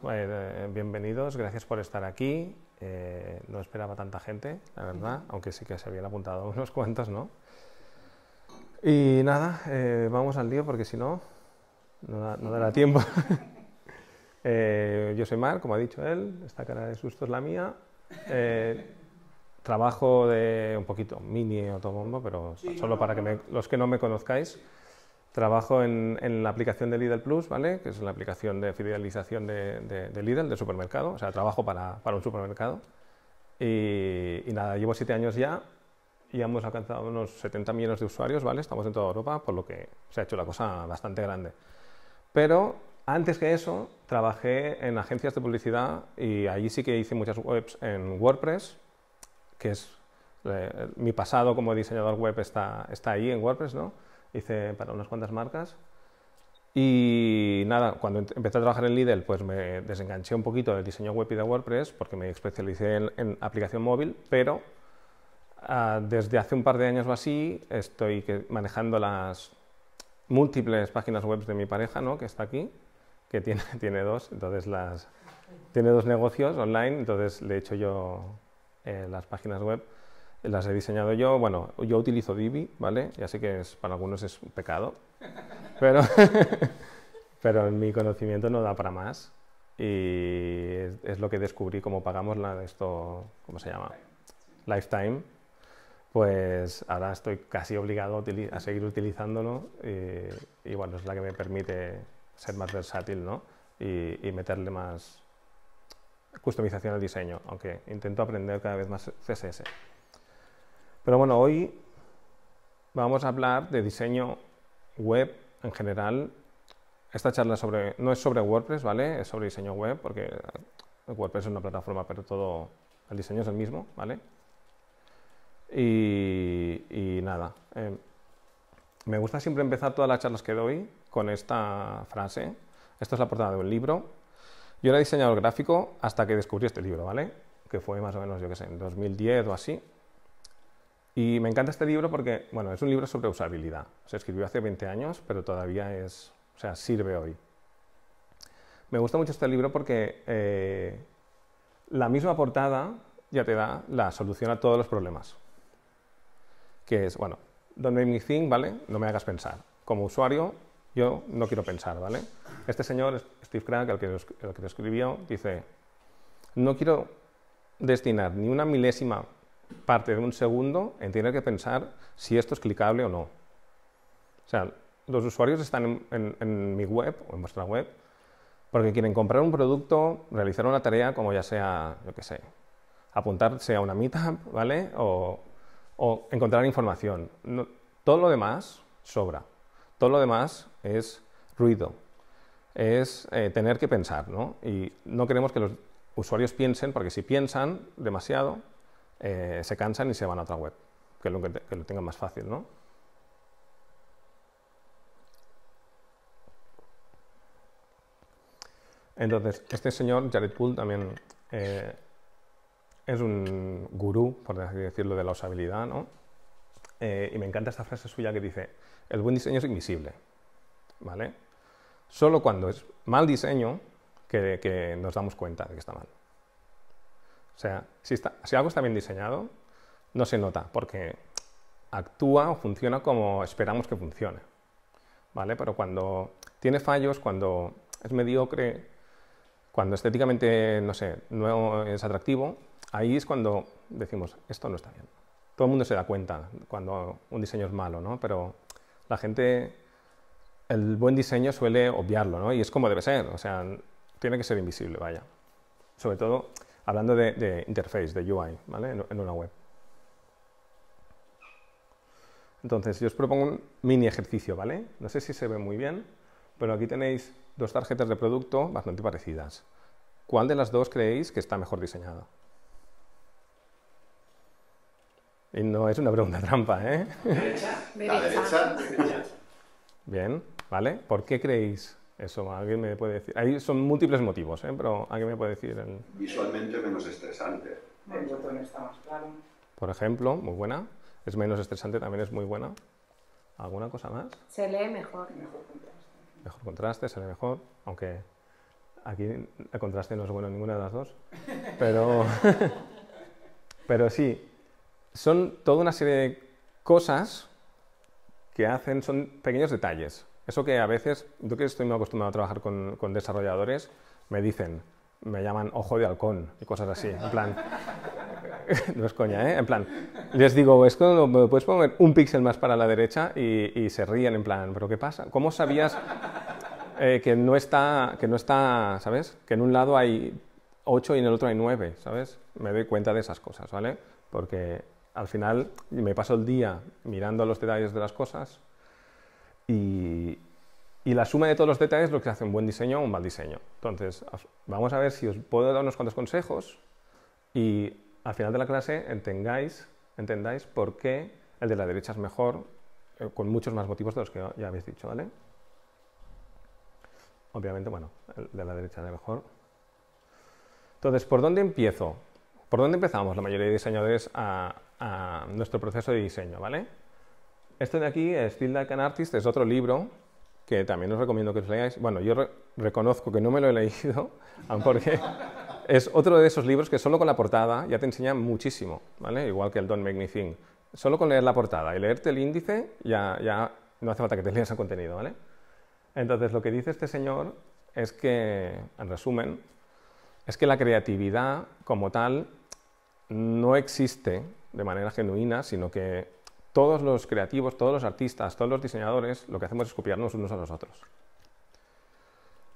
Pues, eh, bienvenidos, gracias por estar aquí. Eh, no esperaba tanta gente, la verdad, aunque sí que se habían apuntado unos cuantos, ¿no? Y nada, eh, vamos al lío porque si no, no, dará tiempo. yo soy Mar, como ha dicho él, esta cara de susto es la mía. trabajo de un poquito mini automóvil, pero solo para que los que no me conozcáis Trabajo en, la aplicación de Lidl Plus, ¿vale? que es la aplicación de fidelización de, Lidl, de supermercado. O sea, trabajo para, un supermercado. Y, nada, llevo siete años ya y hemos alcanzado unos 70 millones de usuarios, ¿vale? Estamos en toda Europa, por lo que se ha hecho la cosa bastante grande. Pero antes que eso, trabajé en agencias de publicidad y allí sí que hice muchas webs en WordPress, que es eh, mi pasado como diseñador web está, está ahí en WordPress, ¿no? hice para unas cuantas marcas. Y nada, cuando empecé a trabajar en Lidl, pues me desenganché un poquito del diseño web y de WordPress, porque me especialicé en, aplicación móvil, pero ah, desde hace un par de años o así estoy manejando las múltiples páginas web de mi pareja, ¿no? que está aquí, que tiene, tiene dos, entonces las, tiene dos negocios online, entonces le he hecho yo eh, las páginas web las he diseñado yo. Bueno, yo utilizo Divi, ¿vale? Ya sé que para algunos es un pecado, pero, pero en mi conocimiento no da para más. Y es, lo que descubrí como pagamos la, esto, ¿cómo se llama? Lifetime. Pues ahora estoy casi obligado a, seguir utilizándolo y, y, bueno, es la que me permite ser más versátil, ¿no? y, y meterle más, customización al diseño, aunque intento aprender cada vez más CSS. Pero bueno, hoy vamos a hablar de diseño web en general. Esta charla sobre, no es sobre WordPress, ¿vale? Es sobre diseño web, porque WordPress es una plataforma, pero todo el diseño es el mismo, ¿vale? Y, nada. Em, me gusta siempre empezar todas las charlas que doy con esta frase. Esto es la portada de un libro. Yo era diseñador gráfico hasta que descubrí este libro, ¿vale? Que fue más o menos, yo qué sé, en 2010 o así. Y me encanta este libro porque, bueno, es un libro sobre usabilidad. Se escribió hace 20 años, pero todavía es, o sea, sirve hoy. Me gusta mucho este libro porque eh, la misma portada ya te da la solución a todos los problemas. Que es, bueno, don't make me think, ¿vale? No me hagas pensar. Como usuario, yo no quiero pensar, ¿vale? Este señor, Steve Crack, el que, el que lo escribió, dice, no quiero destinar ni una milésima parte de un segundo en tener que pensar si esto es clicable o no. O sea, los usuarios están en, mi web o en vuestra web porque quieren comprar un producto, realizar una tarea como ya sea, yo qué sé, apuntarse a una meetup, ¿vale? O, encontrar información. todo lo demás sobra. Todo lo demás es ruido. Es eh, tener que pensar, ¿no? Y no queremos que los usuarios piensen, porque si piensan demasiado, eh, se cansan y se van a otra web, que lo, que, lo tengan más fácil, ¿no? Entonces, este señor, Jared Poole, también eh, es un gurú, por decirlo, de la usabilidad, ¿no? Eh, y me encanta esta frase suya que dice, el buen diseño es invisible, ¿vale? Solo cuando es mal diseño que nos damos cuenta de que está mal. O sea, si, algo está bien diseñado, no se nota, porque actúa o funciona como esperamos que funcione. ¿Vale? Pero cuando tiene fallos, cuando es mediocre, cuando estéticamente, no sé, no es atractivo, ahí es cuando decimos, esto no está bien. Todo el mundo se da cuenta cuando un diseño es malo, ¿no? Pero la gente, el buen diseño suele obviarlo, ¿no? Y es como debe ser, o sea, tiene que ser invisible, vaya. Sobre todo hablando de, interface, de UI, ¿vale? en, una web. Entonces, yo os propongo un mini ejercicio, ¿vale? No sé si se ve muy bien, pero aquí tenéis dos tarjetas de producto bastante parecidas. ¿Cuál de las dos creéis que está mejor diseñada? Y no es una pregunta trampa, ¿eh? ¿La Bien, ¿vale? ¿Por qué creéis eso, alguien me puede decir. Ahí son múltiples motivos, ¿eh? pero alguien me puede decir. Visualmente menos estresante. El botón está más claro. Por ejemplo, muy buena. Es menos estresante, también es muy buena. ¿Alguna cosa más? Se lee mejor. Mejor contraste. Mejor contraste, se lee mejor. Aunque aquí el contraste no es bueno en ninguna de las dos. Pero, pero sí, son toda una serie de cosas que hacen, son pequeños detalles eso que a veces, yo que estoy muy acostumbrado a trabajar con, con desarrolladores, me dicen, me llaman ojo de halcón y cosas así, en plan... no es coña, ¿eh? En plan, les digo, es que puedes poner un píxel más para la derecha y, y, se ríen en plan, ¿pero qué pasa? ¿Cómo sabías eh, que, no está, que no está, ¿sabes? Que en un lado hay 8 y en el otro hay 9, ¿sabes? Me doy cuenta de esas cosas, ¿vale? Porque al final me paso el día mirando los detalles de las cosas, y, la suma de todos los detalles es lo que hace un buen diseño o un mal diseño. Entonces, vamos a ver si os puedo dar unos cuantos consejos y al final de la clase entendáis, entendáis por qué el de la derecha es mejor, eh, con muchos más motivos de los que ya habéis dicho, ¿vale? Obviamente, bueno, el de la derecha es mejor. Entonces, ¿por dónde empiezo? ¿Por dónde empezamos la mayoría de diseñadores a nuestro proceso de diseño, ¿vale? Esto de aquí, Still Like an Artist, es otro libro que también os recomiendo que os leáis. Bueno, yo reconozco que no me lo he leído, porque es otro de esos libros que solo con la portada ya te enseña muchísimo, ¿vale? Igual que el Don't Make Me Think. Solo con leer la portada y leerte el índice ya, ya no hace falta que te leas el contenido, ¿vale? Entonces, lo que dice este señor es que, en resumen, es que la creatividad como tal no existe de manera genuina, sino que todos los creativos, todos los artistas, todos los diseñadores, lo que hacemos es copiarnos unos a los otros.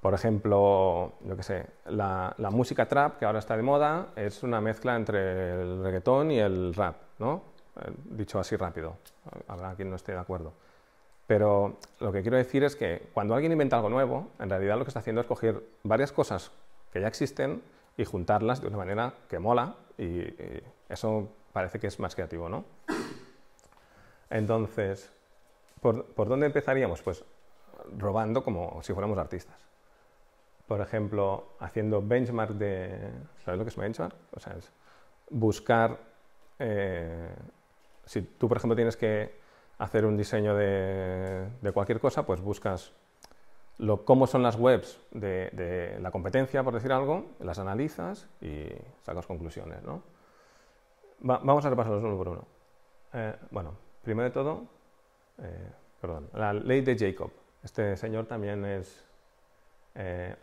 Por ejemplo, que sé, la, música trap, que ahora está de moda, es una mezcla entre el reggaetón y el rap, ¿no? Eh, dicho así rápido, habrá quien no esté de acuerdo. Pero lo que quiero decir es que cuando alguien inventa algo nuevo, en realidad lo que está haciendo es coger varias cosas que ya existen y juntarlas de una manera que mola y, y eso parece que es más creativo, ¿no? Entonces, ¿por, dónde empezaríamos? Pues robando como si fuéramos artistas. Por ejemplo, haciendo benchmark de... ¿Sabes lo que es benchmark? O sea, es buscar... Eh, si tú, por ejemplo, tienes que hacer un diseño de, cualquier cosa, pues buscas lo, cómo son las webs de, la competencia, por decir algo, las analizas y sacas conclusiones, ¿no? vamos a repasarlos uno por eh, uno. bueno, Primero de todo, eh, la ley de Jacob. Este señor también es, eh,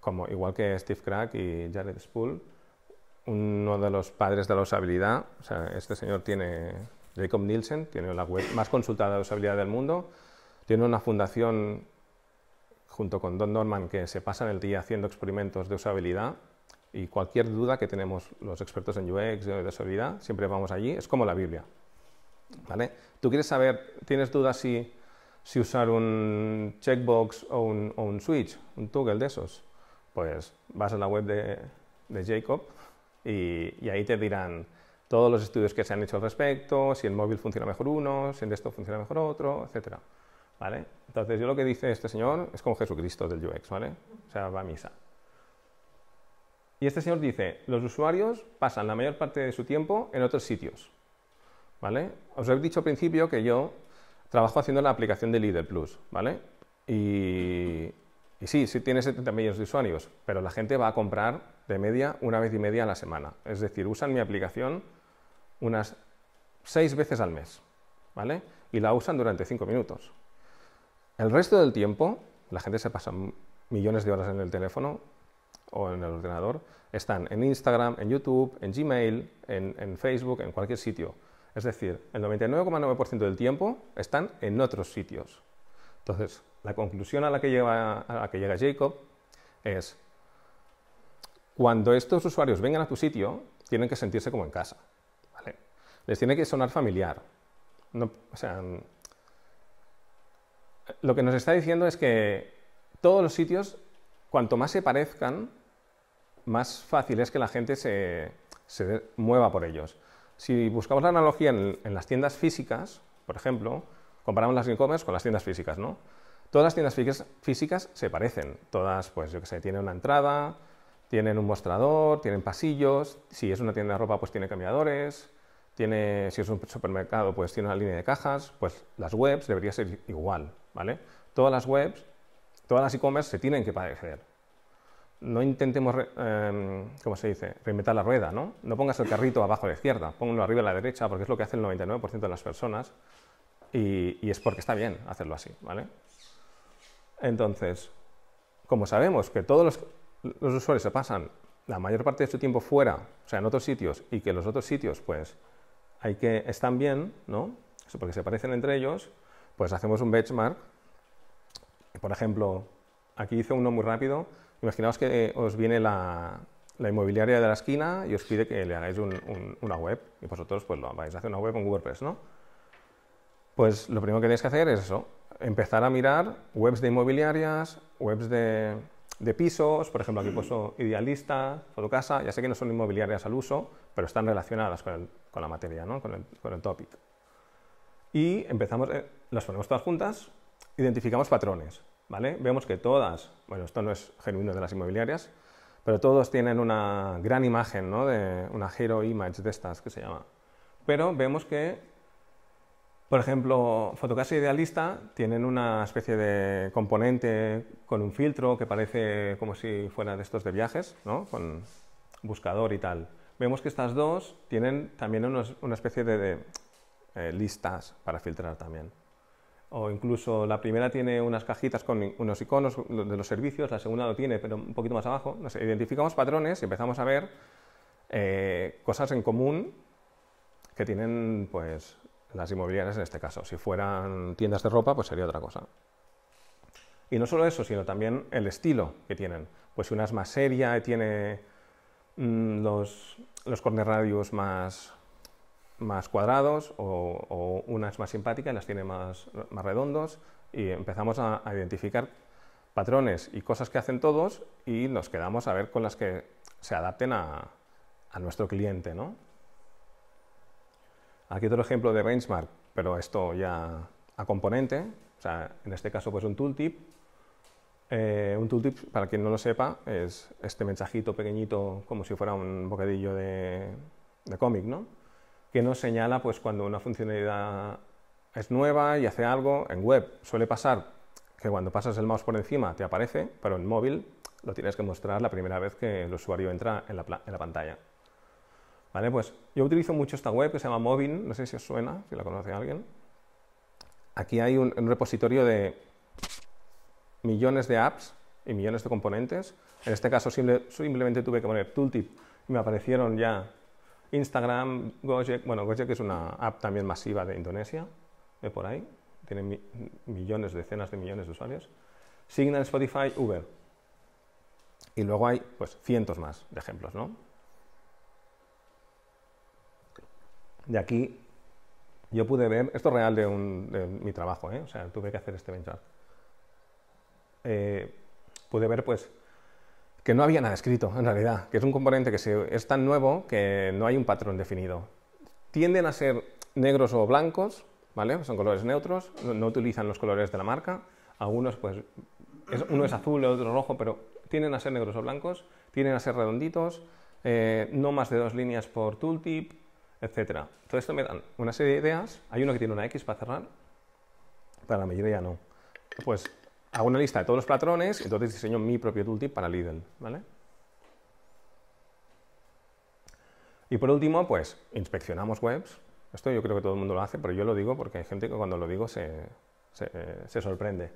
como igual que Steve Crack y Jared Spool, uno de los padres de la usabilidad. este señor tiene, Jacob Nielsen, tiene la web más consultada de usabilidad del mundo, tiene una fundación junto con Don Norman que se pasan el día haciendo experimentos de usabilidad y cualquier duda que tenemos los expertos en UX de usabilidad, siempre vamos allí, es como la Biblia. ¿vale? Tú quieres saber, tienes dudas si, usar un checkbox o un, switch, un toggle de esos, pues vas a la web de, Jacob y, ahí te dirán todos los estudios que se han hecho al respecto, si el móvil funciona mejor uno, si el desktop funciona mejor otro, etc. ¿Vale? Entonces yo lo que dice este señor es como Jesucristo del UX, ¿vale? O sea, va a misa. Y este señor dice, los usuarios pasan la mayor parte de su tiempo en otros sitios, os he dicho al principio que yo trabajo haciendo la aplicación de Leader Plus, ¿vale? Y, sí, sí tiene 70 millones de usuarios, pero la gente va a comprar de media una vez y media a la semana. Es decir, usan mi aplicación unas seis veces al mes, ¿vale? Y la usan durante cinco minutos. El resto del tiempo, la gente se pasa millones de horas en el teléfono o en el ordenador, están en Instagram, en YouTube, en Gmail, en Facebook, en cualquier sitio es decir, el 99,9% del tiempo están en otros sitios. Entonces, la conclusión a la que, llega Jacob es, cuando estos usuarios vengan a tu sitio, tienen que sentirse como en casa. Les tiene que sonar familiar. lo que nos está diciendo es que todos los sitios, cuanto más se parezcan, más fácil es que la gente se mueva por ellos. Si buscamos la analogía en, las tiendas físicas, por ejemplo, comparamos las e-commerce con las tiendas físicas, ¿no? Todas las tiendas físicas se parecen, todas, pues yo que sé, tienen una entrada, tienen un mostrador, tienen pasillos, si es una tienda de ropa pues tiene cambiadores, tiene, si es un supermercado pues tiene una línea de cajas, pues las webs deberían ser igual, ¿vale? Todas las webs, todas las e-commerce se tienen que parecer, no intentemos, eh, ¿cómo se dice?, reinventar la rueda, ¿no? No pongas el carrito abajo a la izquierda, ponlo arriba a la derecha, porque es lo que hace el 99% de las personas y, es porque está bien hacerlo así, ¿vale? Entonces, como sabemos que todos los, usuarios se pasan la mayor parte de su tiempo fuera, o sea, en otros sitios, y que los otros sitios, pues, hay que, están bien, ¿no? Porque se parecen entre ellos, pues hacemos un benchmark. Por ejemplo, aquí hice uno muy rápido Imaginaos que eh, os viene la, inmobiliaria de la esquina y os pide que le hagáis una web y vosotros pues lo vais a hacer una web con WordPress, ¿no? Pues lo primero que tenéis que hacer es eso, empezar a mirar webs de inmobiliarias, webs de, pisos, por ejemplo aquí he puesto Idealista, Fotocasa, ya sé que no son inmobiliarias al uso, pero están relacionadas con, con la materia, ¿no? con, el, con topic. Y empezamos, eh, las ponemos todas juntas, identificamos patrones. Vemos que todas, bueno, esto no es genuino de las inmobiliarias, pero todos tienen una gran imagen, ¿no? De una hero image de estas que se llama. Pero vemos que, por ejemplo, Fotocasa Idealista tienen una especie de componente con un filtro que parece como si fuera de estos de viajes, ¿no? Con buscador y tal. Vemos que estas dos tienen también una especie de, eh, listas para filtrar también o incluso la primera tiene unas cajitas con unos iconos de los servicios, la segunda lo tiene, pero un poquito más abajo. Nos identificamos patrones y empezamos a ver eh, cosas en común que tienen pues, las inmobiliarias en este caso. Si fueran tiendas de ropa, pues sería otra cosa. Y no solo eso, sino también el estilo que tienen. Pues si una es más seria, tiene mm, los, los corner radios más, más cuadrados o, una es más simpática y las tiene más, más redondos y empezamos a, identificar patrones y cosas que hacen todos y nos quedamos a ver con las que se adapten a, nuestro cliente. ¿no? Aquí otro ejemplo de benchmark, pero esto ya a componente, o sea, en este caso pues un tooltip. Eh, un tooltip, para quien no lo sepa, es este mensajito pequeñito como si fuera un bocadillo de, de cómic, ¿no? que nos señala pues, cuando una funcionalidad es nueva y hace algo. En web suele pasar que cuando pasas el mouse por encima te aparece, pero en móvil lo tienes que mostrar la primera vez que el usuario entra en la, en la pantalla. ¿Vale? Pues yo utilizo mucho esta web que se llama Mobin, no sé si os suena, si la conoce alguien. Aquí hay un, repositorio de millones de apps y millones de componentes. En este caso simple, simplemente tuve que poner tooltip y me aparecieron ya Instagram, Gojek, bueno, Gojek es una app también masiva de Indonesia, de eh, por ahí, tiene millones, decenas de millones de usuarios. Signal, Spotify, Uber. Y luego hay pues cientos más de ejemplos, ¿no? De aquí yo pude ver, esto es real de, un, de mi trabajo, ¿eh? o sea, tuve que hacer este benchmark. Eh, pude ver pues que no había nada escrito en realidad, que es un componente que es tan nuevo que no hay un patrón definido. Tienden a ser negros o blancos, ¿vale? Son colores neutros, no, utilizan los colores de la marca. Algunos, pues, uno es azul, el otro rojo, pero tienden a ser negros o blancos, tienden a ser redonditos, eh, no más de dos líneas por tooltip, etc. Todo esto me dan una serie de ideas. Hay uno que tiene una X para cerrar, para la mayoría no. Pues hago una lista de todos los patrones, entonces diseño mi propio tooltip para Lidl, ¿vale? Y por último, pues, inspeccionamos webs. Esto yo creo que todo el mundo lo hace, pero yo lo digo porque hay gente que cuando lo digo se, se, eh, sorprende.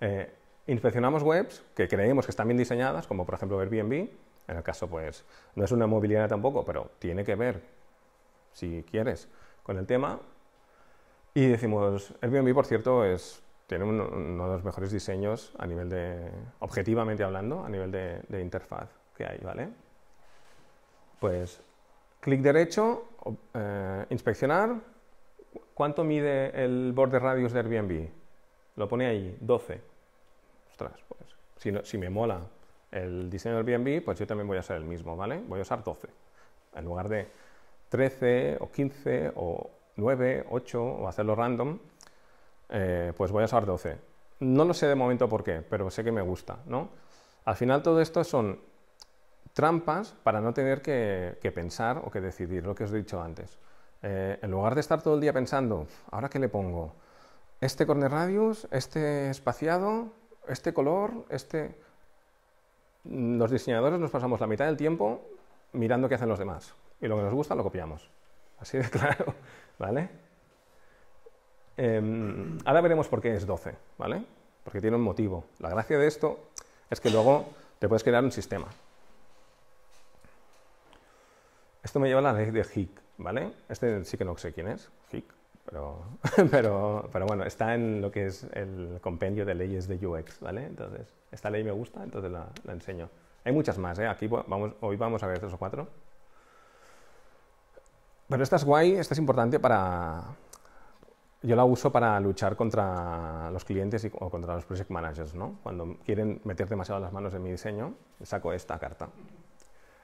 Eh, inspeccionamos webs que creemos que están bien diseñadas, como por ejemplo Airbnb. En el caso, pues, no es una movilidad tampoco, pero tiene que ver, si quieres, con el tema. Y decimos, Airbnb, por cierto, es tiene uno, de los mejores diseños a nivel de, objetivamente hablando, a nivel de, interfaz que hay, ¿vale? Pues clic derecho, eh, inspeccionar, ¿cuánto mide el borde radius de Airbnb? Lo pone ahí, 12. Ostras, pues si, si me mola el diseño de Airbnb, pues yo también voy a usar el mismo, ¿vale? Voy a usar 12. En lugar de 13 o 15 o 9, 8 o hacerlo random, eh, pues voy a usar 12. No lo sé de momento por qué, pero sé que me gusta, ¿no? Al final todo esto son trampas para no tener que, pensar o que decidir, lo que os he dicho antes. Eh, en lugar de estar todo el día pensando, ¿ahora qué le pongo? Este corner radius, este espaciado, este color, este... Los diseñadores nos pasamos la mitad del tiempo mirando qué hacen los demás. Y lo que nos gusta lo copiamos. Así de claro, ¿vale? Em, ahora veremos por qué es 12, ¿vale? Porque tiene un motivo. La gracia de esto es que luego te puedes crear un sistema. Esto me lleva a la ley de Hick, ¿vale? Este sí que no sé quién es, Hick, pero, pero, bueno, está en lo que es el compendio de leyes de UX, ¿vale? Entonces, esta ley me gusta, entonces la, enseño. Hay muchas más, ¿eh? Aquí vamos, hoy vamos a ver tres o cuatro. Pero esta es guay, esta es importante para, yo la uso para luchar contra los clientes y, o contra los project managers. ¿no? Cuando quieren meter demasiado las manos en mi diseño, saco esta carta.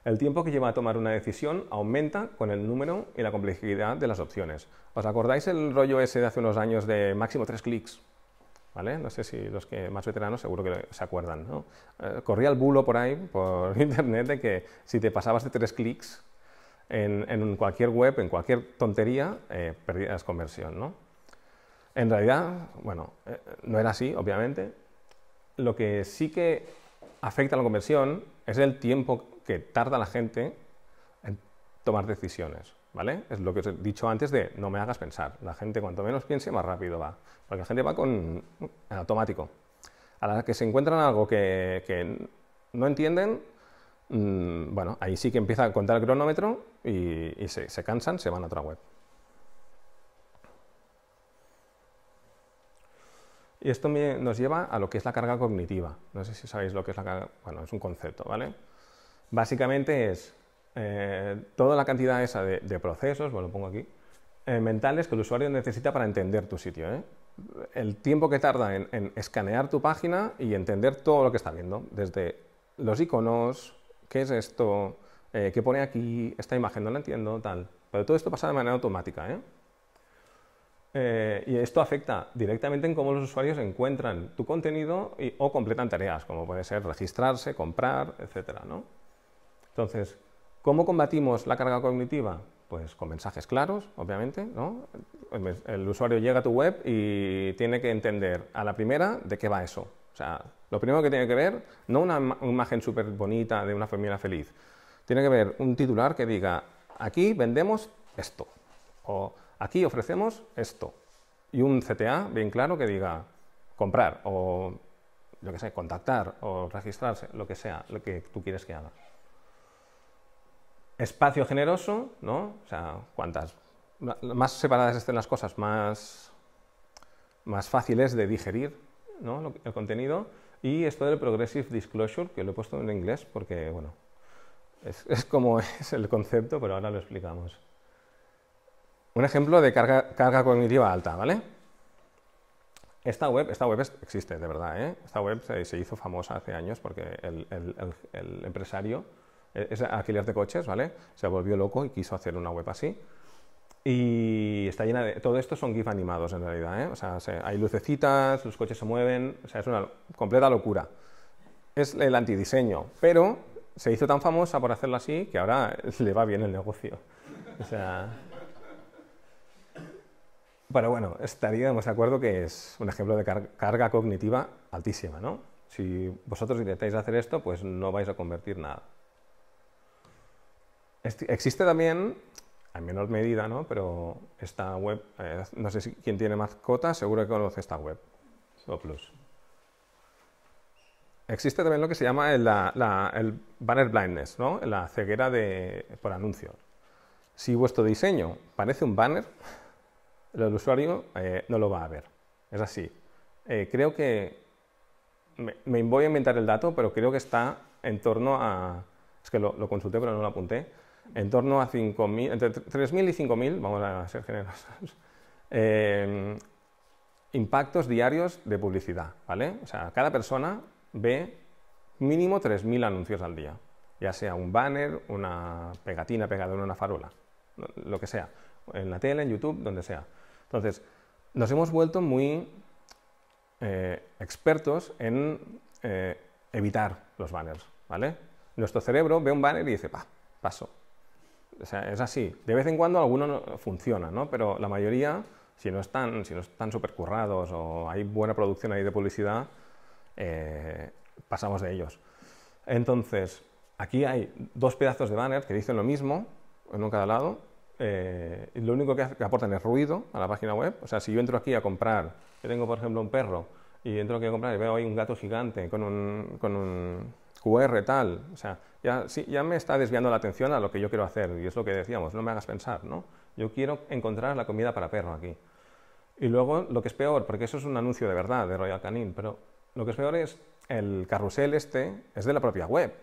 El tiempo que lleva a tomar una decisión aumenta con el número y la complejidad de las opciones. ¿Os acordáis el rollo ese de hace unos años de máximo tres clics? ¿Vale? No sé si los que más veteranos seguro que se acuerdan. ¿no? Eh, corría el bulo por ahí, por internet, de que si te pasabas de tres clics en, cualquier web, en cualquier tontería, eh, perdías conversión. ¿no? En realidad, bueno, eh, no era así, obviamente. Lo que sí que afecta a la conversión es el tiempo que tarda la gente en tomar decisiones, ¿vale? Es lo que os he dicho antes de no me hagas pensar. La gente cuanto menos piense, más rápido va. Porque la gente va con automático. A la que se encuentran algo que, no entienden, mm, bueno, ahí sí que empieza a contar el cronómetro y, se cansan, se van a otra web. Y esto nos lleva a lo que es la carga cognitiva. No sé si sabéis lo que es la carga... Bueno, es un concepto, ¿vale? Básicamente es eh, toda la cantidad esa de, procesos, bueno, lo pongo aquí, eh, mentales que el usuario necesita para entender tu sitio. ¿eh? El tiempo que tarda en, en, escanear tu página y entender todo lo que está viendo, desde los iconos, qué es esto, eh, qué pone aquí, esta imagen no la entiendo, tal. Pero todo esto pasa de manera automática, ¿eh? Eh, y esto afecta directamente en cómo los usuarios encuentran tu contenido o completan tareas, como puede ser registrarse, comprar, etcétera. Entonces, ¿cómo combatimos la carga cognitiva? Pues con mensajes claros, obviamente. El, usuario llega a tu web y tiene que entender a la primera de qué va eso. O sea, lo primero que tiene que ver, no una imagen súper bonita de una familia feliz, tiene que ver un titular que diga, aquí vendemos esto. O aquí ofrecemos esto. Y un CTA bien claro que diga comprar o, lo que sea, contactar o registrarse, lo que sea, lo que tú quieres que haga. Espacio generoso, ¿no? O sea, cuantas más separadas estén las cosas, más, más fácil es de digerir ¿no? el contenido. Y esto del Progressive Disclosure, que lo he puesto en inglés porque, bueno, es como es el concepto, pero ahora lo explicamos. Un ejemplo de carga, cognitiva alta, ¿vale? Esta web, esta web existe, de verdad, ¿eh? Esta web se, hizo famosa hace años porque el, empresario e, es alquiler de coches, ¿vale? Se volvió loco y quiso hacer una web así. Y está llena de... Todo esto son GIF animados en realidad, ¿eh? sea, hay lucecitas, los coches se mueven, o sea, es una completa locura. Es el antidiseño, pero se hizo tan famosa por hacerlo así que ahora le va bien el negocio. O sea, pero bueno, estaríamos de acuerdo que es un ejemplo de carga cognitiva altísima, ¿no? Si vosotros intentáis hacer esto, pues no vais a convertir nada. existe también, en menor medida, ¿no? Pero esta web, eh, no sé si quien tiene mascota seguro que conoce esta web, plus. Existe también lo que se llama el, banner blindness, ¿no? La ceguera de, por anuncio. Si vuestro diseño parece un banner, el usuario eh, no lo va a ver. Es así. Eh, creo que me, me, voy a inventar el dato, pero creo que está en torno a, es que lo, consulté pero no lo apunté, en torno a 5.000, entre 3.000 y 5.000, vamos a ser generosos, em, impactos diarios de publicidad, ¿vale? O sea, cada persona ve mínimo 3.000 anuncios al día, ya sea un banner, una pegatina pegada en una farola, lo que sea, en la tele, en YouTube, donde sea. Entonces, nos hemos vuelto muy eh, expertos en eh, evitar los banners, ¿vale? Nuestro cerebro ve un banner y dice, pa, paso. O sea, es así. De vez en cuando alguno funciona, ¿no? Pero la mayoría, si no están, si no están supercurrados o hay buena producción ahí de publicidad, eh, pasamos de ellos. Entonces, aquí hay dos pedazos de banner que dicen lo mismo en un cada lado eh, lo único que, aportan es ruido a la página web. O sea, si yo entro aquí a comprar, yo tengo por ejemplo un perro y entro aquí a comprar y veo ahí un gato gigante con un, con QR tal, o sea, ya, me está desviando la atención a lo que yo quiero hacer y es lo que decíamos, no me hagas pensar, ¿no? Yo quiero encontrar la comida para perro aquí. Y luego lo que es peor, porque eso es un anuncio de verdad de Royal Canin, pero lo que es peor es el carrusel este, es de la propia web.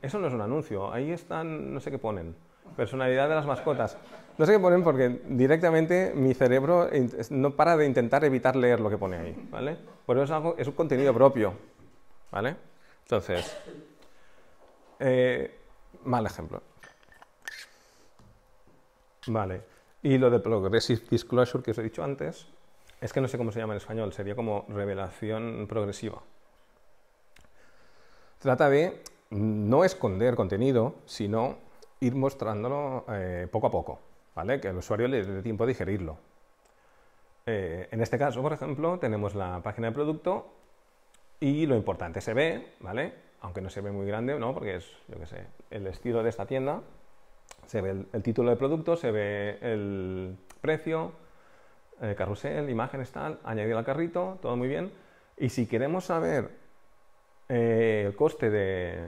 eso no es un anuncio, ahí están, no sé qué ponen Personalidad de las mascotas. No sé qué ponen porque directamente mi cerebro no para de intentar evitar leer lo que pone ahí, ¿vale? Por eso es, un contenido propio, ¿vale? Entonces, eh, mal ejemplo. Vale. Y lo de Progressive Disclosure que os he dicho antes, es que no sé cómo se llama en español, sería como revelación progresiva. Trata de no esconder contenido, sino ir mostrándolo eh, poco a poco, ¿vale? Que el usuario le dé tiempo a digerirlo. Eh, en este caso, por ejemplo, tenemos la página de producto y lo importante se ve, ¿vale? Aunque no se ve muy grande, ¿no? Porque es, yo qué sé, el estilo de esta tienda. Se ve el, título del producto, se ve el precio, el eh, carrusel, imágenes, tal, añadido al carrito, todo muy bien. Y si queremos saber eh, el coste de...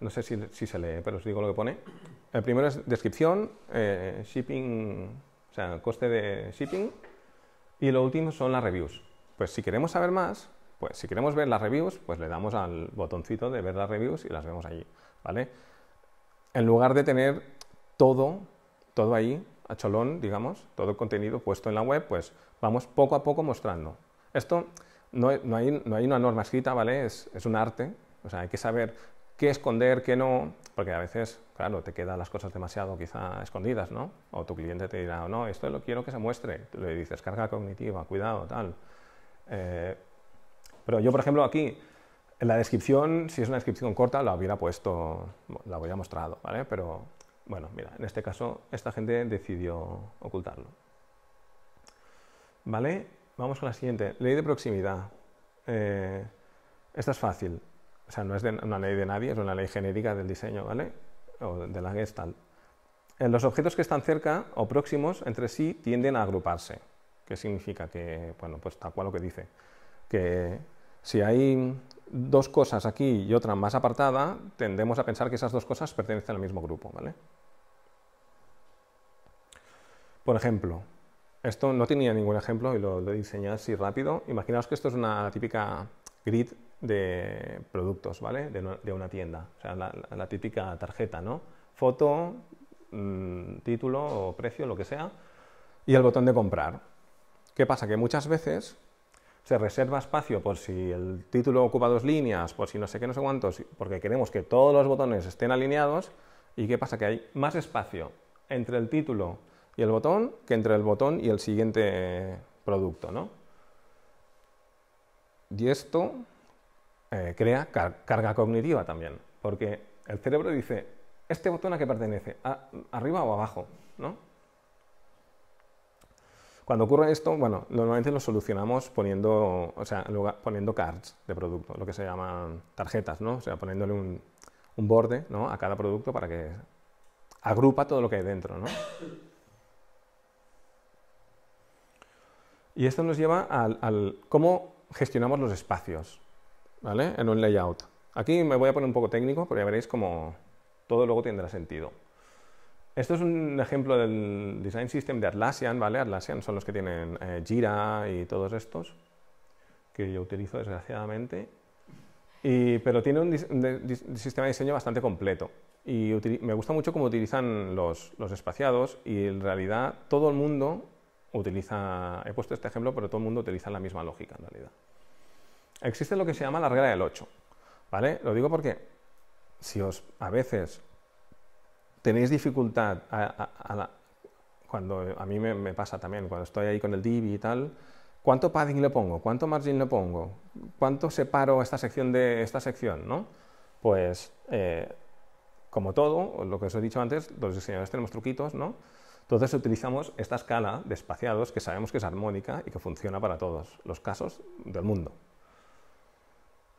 No, sé si, se lee, pero os digo lo que pone. El primero es descripción, eh, shipping, o sea, el coste de shipping. Y lo último son las reviews. Pues si queremos saber más, pues si queremos ver las reviews, pues le damos al botoncito de ver las reviews y las vemos allí, ¿vale? En lugar de tener todo, todo ahí, a cholón, digamos, todo el contenido puesto en la web, pues vamos poco a poco mostrando. Esto no, hay, una norma escrita, ¿vale? Es, un arte, o sea, hay que saber qué esconder, qué no, porque a veces, claro, te quedan las cosas demasiado quizá escondidas, ¿no? O tu cliente te dirá, no, esto lo quiero que se muestre, le dices carga cognitiva, cuidado, tal. Eh, pero yo, por ejemplo, aquí, en la descripción, si es una descripción corta, la hubiera puesto, la hubiera mostrado, ¿vale? Pero, bueno, mira, en este caso, esta gente decidió ocultarlo. ¿Vale? Vamos con la siguiente. Ley de proximidad. Eh, esta es fácil. O sea, no es una ley de nadie, es una ley genérica del diseño, ¿vale? O de la Gestalt. Eh, los objetos que están cerca o próximos entre sí tienden a agruparse. ¿Qué significa? Que, bueno, pues tal cual lo que dice. Que si hay dos cosas aquí y otra más apartada, tendemos a pensar que esas dos cosas pertenecen al mismo grupo, ¿vale? Por ejemplo, esto no tenía ningún ejemplo y lo, he diseñé así rápido. Imaginaos que esto es una típica grid de productos, ¿vale? De, una tienda, o sea, la, típica tarjeta, ¿no? Foto, mm, título o precio, lo que sea, y el botón de comprar. ¿Qué pasa? Que muchas veces se reserva espacio por si el título ocupa dos líneas, por si no sé qué, no sé cuántos, porque queremos que todos los botones estén alineados. ¿Y qué pasa? Que hay más espacio entre el título y el botón, que entre el botón y el siguiente producto, ¿no? Y esto eh, crea carga cognitiva también, porque el cerebro dice, ¿este botón a qué pertenece? ¿Arriba o abajo? ¿no? Cuando ocurre esto, bueno, normalmente lo solucionamos poniendo, o sea, poniendo cards de producto, lo que se llaman tarjetas, ¿no? O sea, poniéndole un, un borde ¿no? a cada producto para que agrupa todo lo que hay dentro, ¿no? Y esto nos lleva al, cómo gestionamos los espacios, ¿vale? En un layout. Aquí me voy a poner un poco técnico, pero ya veréis cómo todo luego tendrá sentido. Esto es un ejemplo del Design System de Atlassian, ¿vale? Atlassian son los que tienen eh, Jira y todos estos, que yo utilizo desgraciadamente. Y, pero tiene un, sistema de diseño bastante completo. Y me gusta mucho cómo utilizan los espaciados y en realidad todo el mundo utiliza, he puesto este ejemplo, pero todo el mundo utiliza la misma lógica en realidad. Existe lo que se llama la regla del 8, ¿vale? Lo digo porque si os a veces tenéis dificultad a, cuando a mí me, pasa también, cuando estoy ahí con el div y tal, ¿cuánto padding le pongo? ¿Cuánto margin le pongo? ¿Cuánto separo esta sección de esta sección? ¿no? Pues, eh, como todo, lo que os he dicho antes, los diseñadores tenemos truquitos, ¿no? Entonces utilizamos esta escala de espaciados que sabemos que es armónica y que funciona para todos los casos del mundo.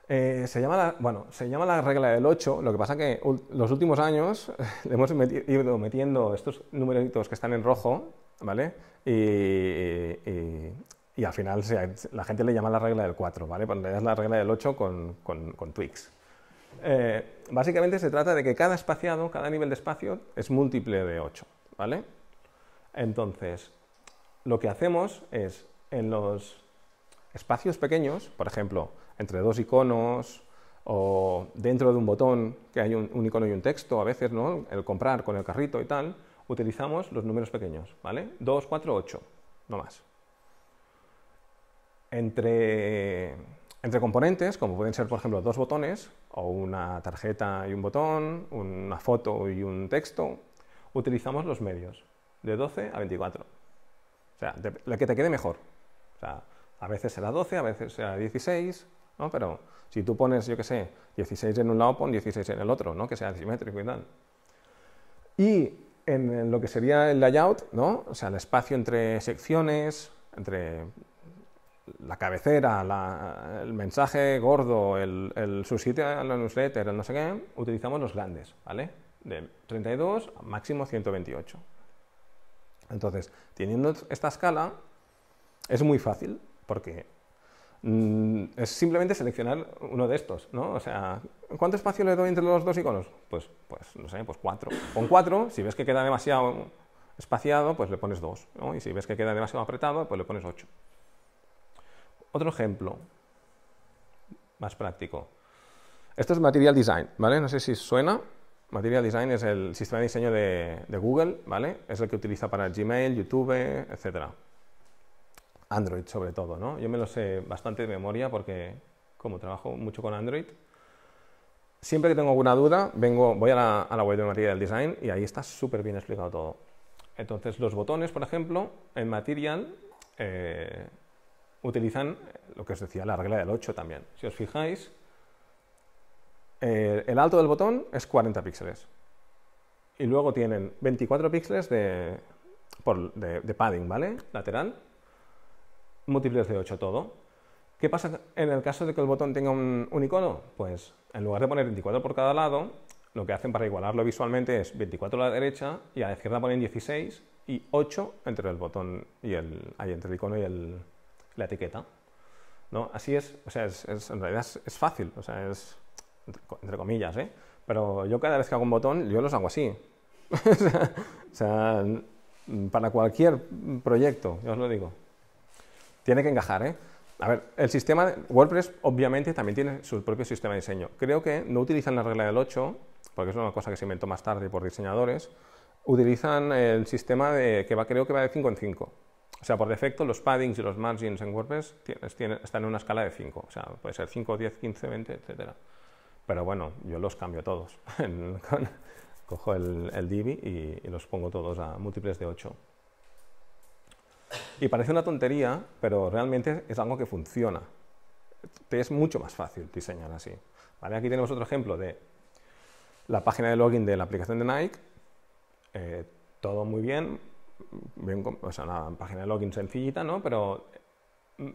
Eh, se, llama la, bueno, se llama la regla del 8, lo que pasa que los últimos años le hemos ido metiendo estos numeritos que están en rojo, ¿vale? Y, al final la gente le llama la regla del 4, ¿vale? en es la regla del 8 con, con, eh, básicamente se trata de que cada espaciado, cada nivel de espacio es múltiple de 8, ¿vale? Entonces, lo que hacemos es en los espacios pequeños, por ejemplo, entre dos iconos o dentro de un botón que hay un, icono y un texto, a veces, ¿no? El comprar con el carrito y tal, utilizamos los números pequeños, ¿vale? 2, 4, 8, no más. Entre, entre componentes, como pueden ser, por ejemplo, dos botones, o una tarjeta y un botón, una foto y un texto, utilizamos los medios, de 12 a 24. O sea, la que te quede mejor. O sea, a veces será 12, a veces será 16, ¿no? Pero si tú pones, yo qué sé, 16 en un lado, pon 16 en el otro, ¿no? Que sea simétrico y tal. Y en lo que sería el layout, ¿no? O sea, el espacio entre secciones, entre la cabecera, el mensaje gordo, el, el a la newsletter, el no sé qué, utilizamos los grandes, ¿vale? De 32 máximo 128. Entonces, teniendo esta escala, es muy fácil, porque mm, es simplemente seleccionar uno de estos, ¿no? O sea, ¿cuánto espacio le doy entre los dos iconos? Pues, pues no sé, pues cuatro. Con cuatro, si ves que queda demasiado espaciado, pues le pones dos, Y si ves que queda demasiado apretado, pues le pones ocho. Otro ejemplo, más práctico. Esto es Material Design, ¿vale? No sé si suena, Material Design es el sistema de diseño de, Google, ¿vale? Es el que utiliza para Gmail, YouTube, etcétera Android sobre todo, ¿no? Yo me lo sé bastante de memoria porque como trabajo mucho con Android, siempre que tengo alguna duda, vengo, voy a la, web de Material Design y ahí está súper bien explicado todo. Entonces los botones, por ejemplo, en Material eh, utilizan lo que os decía, la regla del 8 también. Si os fijáis, eh, el alto del botón es 40 píxeles. Y luego tienen 24 píxeles de, padding, ¿vale? Lateral. Múltiples de 8 todo. ¿Qué pasa en el caso de que el botón tenga un, icono? Pues en lugar de poner 24 por cada lado, lo que hacen para igualarlo visualmente es 24 a la derecha y a la izquierda ponen 16 y 8 entre el botón y el, entre el icono y el, la etiqueta. ¿no? Así es, o sea, en realidad es, es, fácil, o sea, es, entre comillas, ¿eh? Pero yo cada vez que hago un botón, yo los hago así. o sea, mm, para cualquier proyecto, yo os lo digo. Tiene que encajar, ¿eh? A ver, el sistema WordPress obviamente también tiene su propio sistema de diseño. Creo que no utilizan la regla del 8, porque es una cosa que se inventó más tarde por diseñadores. Utilizan el sistema de, que va, creo que va de 5 en 5. O sea, por defecto los paddings y los margins en WordPress están en una escala de 5. O sea, puede ser 5, 10, 15, 20, etcétera. Pero bueno, yo los cambio todos. Cojo el, Divi y, los pongo todos a múltiples de 8. Y parece una tontería, pero realmente es algo que funciona. Te es mucho más fácil diseñar así. Aquí tenemos otro ejemplo de la página de login de la aplicación de Nike. Eh, todo muy bien, página de login sencillita, ¿no? Pero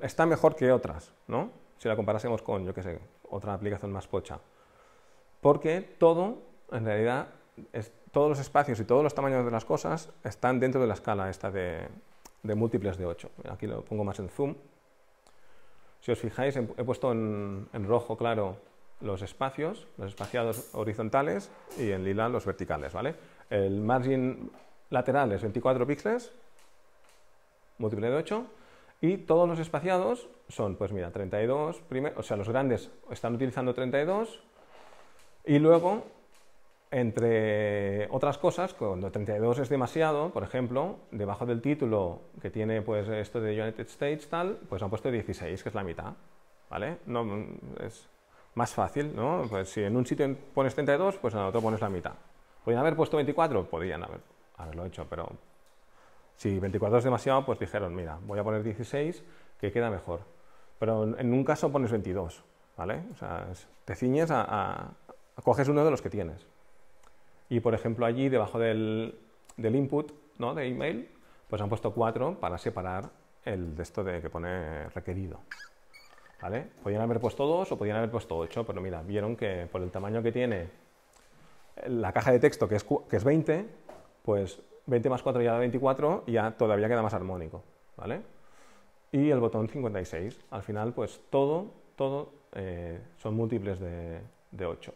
está mejor que otras, ¿no? Si la comparásemos con, yo qué sé, otra aplicación más pocha porque todo, en realidad, todos los espacios y todos los tamaños de las cosas están dentro de la escala esta de, múltiples de 8. Aquí lo pongo más en zoom. Si os fijáis, he, puesto en, rojo claro los espacios, los espaciados horizontales y en lila los verticales, ¿vale? El margen lateral es 24 píxeles, múltiple de 8, y todos los espaciados son, pues mira, 32, o sea, los grandes están utilizando 32, y luego, entre otras cosas, cuando 32 es demasiado, por ejemplo, debajo del título que tiene pues esto de United States tal, pues han puesto 16, que es la mitad, ¿vale? No, es más fácil, ¿no? Pues si en un sitio pones 32, pues en el otro pones la mitad. ¿Podrían haber puesto 24? Podrían haber, haberlo hecho, pero si 24 es demasiado, pues dijeron, mira, voy a poner 16, que queda mejor. Pero en un caso pones 22, ¿vale? O sea, te ciñes a coges uno de los que tienes. Y por ejemplo allí debajo del, input de email, pues han puesto cuatro para separar el de esto de que pone requerido. ¿Vale? Podían haber puesto dos o podían haber puesto ocho, pero mira, vieron que por el tamaño que tiene la caja de texto, que es, que es 20, pues 20 más 4 ya da 24 y ya todavía queda más armónico, ¿vale? Y el botón 56. Al final, pues todo, todo eh, son múltiples de, de 8.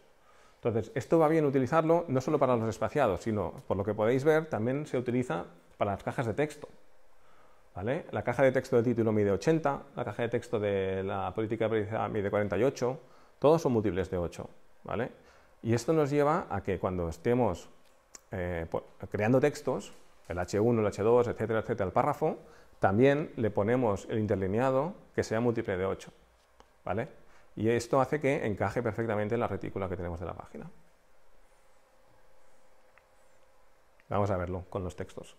Entonces, esto va bien utilizarlo no solo para los espaciados, sino, por lo que podéis ver, también se utiliza para las cajas de texto. ¿vale? La caja de texto del título mide 80, la caja de texto de la política de prioridad mide 48, todos son múltiples de 8. ¿vale? Y esto nos lleva a que cuando estemos eh, creando textos, el H1, el H2, etcétera, etcétera, el párrafo, también le ponemos el interlineado que sea múltiple de 8. ¿vale? Y esto hace que encaje perfectamente en la retícula que tenemos de la página. Vamos a verlo con los textos.